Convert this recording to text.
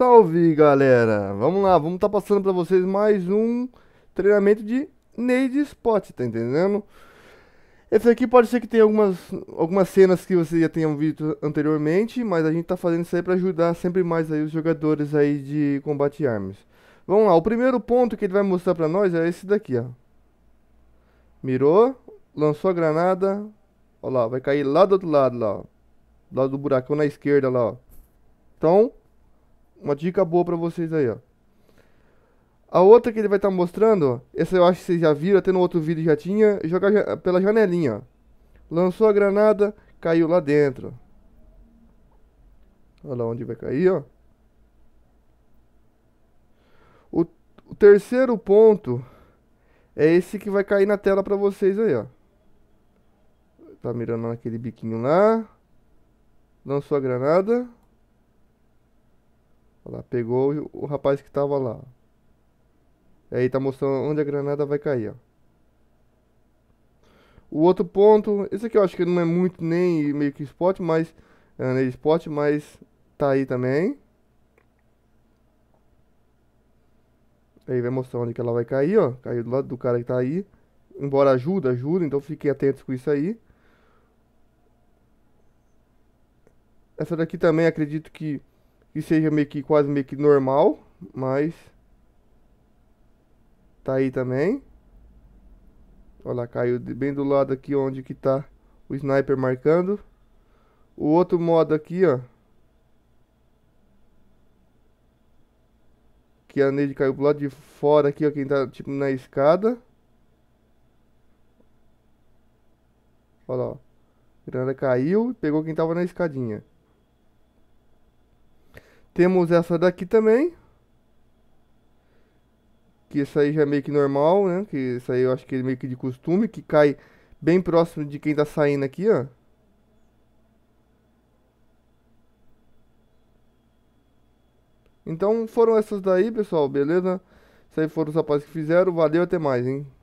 Salve galera! Vamos lá, vamos estar tá passando para vocês mais um treinamento de Nade Spot, tá entendendo? Esse aqui pode ser que tenha algumas, algumas cenas que vocês já tenham visto anteriormente, mas a gente tá fazendo isso aí para ajudar sempre mais aí os jogadores aí de combate armas. Vamos lá, o primeiro ponto que ele vai mostrar para nós é esse daqui, ó. Mirou, lançou a granada, ó lá, vai cair lá do outro lado, lá, ó. Do lado do buracão na esquerda, lá, ó. Então, uma dica boa pra vocês aí, ó. A outra que ele vai estar tá mostrando, essa eu acho que vocês já viram, até no outro vídeo já tinha, jogar pela janelinha, ó. Lançou a granada, caiu lá dentro. Olha lá onde vai cair, ó. O, o terceiro ponto é esse que vai cair na tela pra vocês aí, ó. Tá mirando naquele biquinho lá. Lançou a granada pegou o rapaz que tava lá. Aí tá mostrando onde a granada vai cair, ó. O outro ponto, esse aqui eu acho que não é muito nem meio que spot, mas é né, spot, mas tá aí também. Aí vai mostrar onde que ela vai cair, ó. Caiu do lado do cara que tá aí. Embora ajuda, ajuda, então fiquem atentos com isso aí. Essa daqui também acredito que que seja meio que quase meio que normal, mas tá aí também. Olha lá, caiu bem do lado aqui onde que tá o sniper marcando. O outro modo aqui, ó. Que a nade caiu pro lado de fora aqui, ó. Quem tá, tipo, na escada. Olha lá, ó. A granada caiu e pegou quem tava na escadinha. Temos essa daqui também. Que isso aí já é meio que normal, né? Que isso aí eu acho que é meio que de costume, que cai bem próximo de quem tá saindo aqui, ó. Então foram essas daí, pessoal, beleza? Isso aí foram os rapazes que fizeram. Valeu, até mais, hein?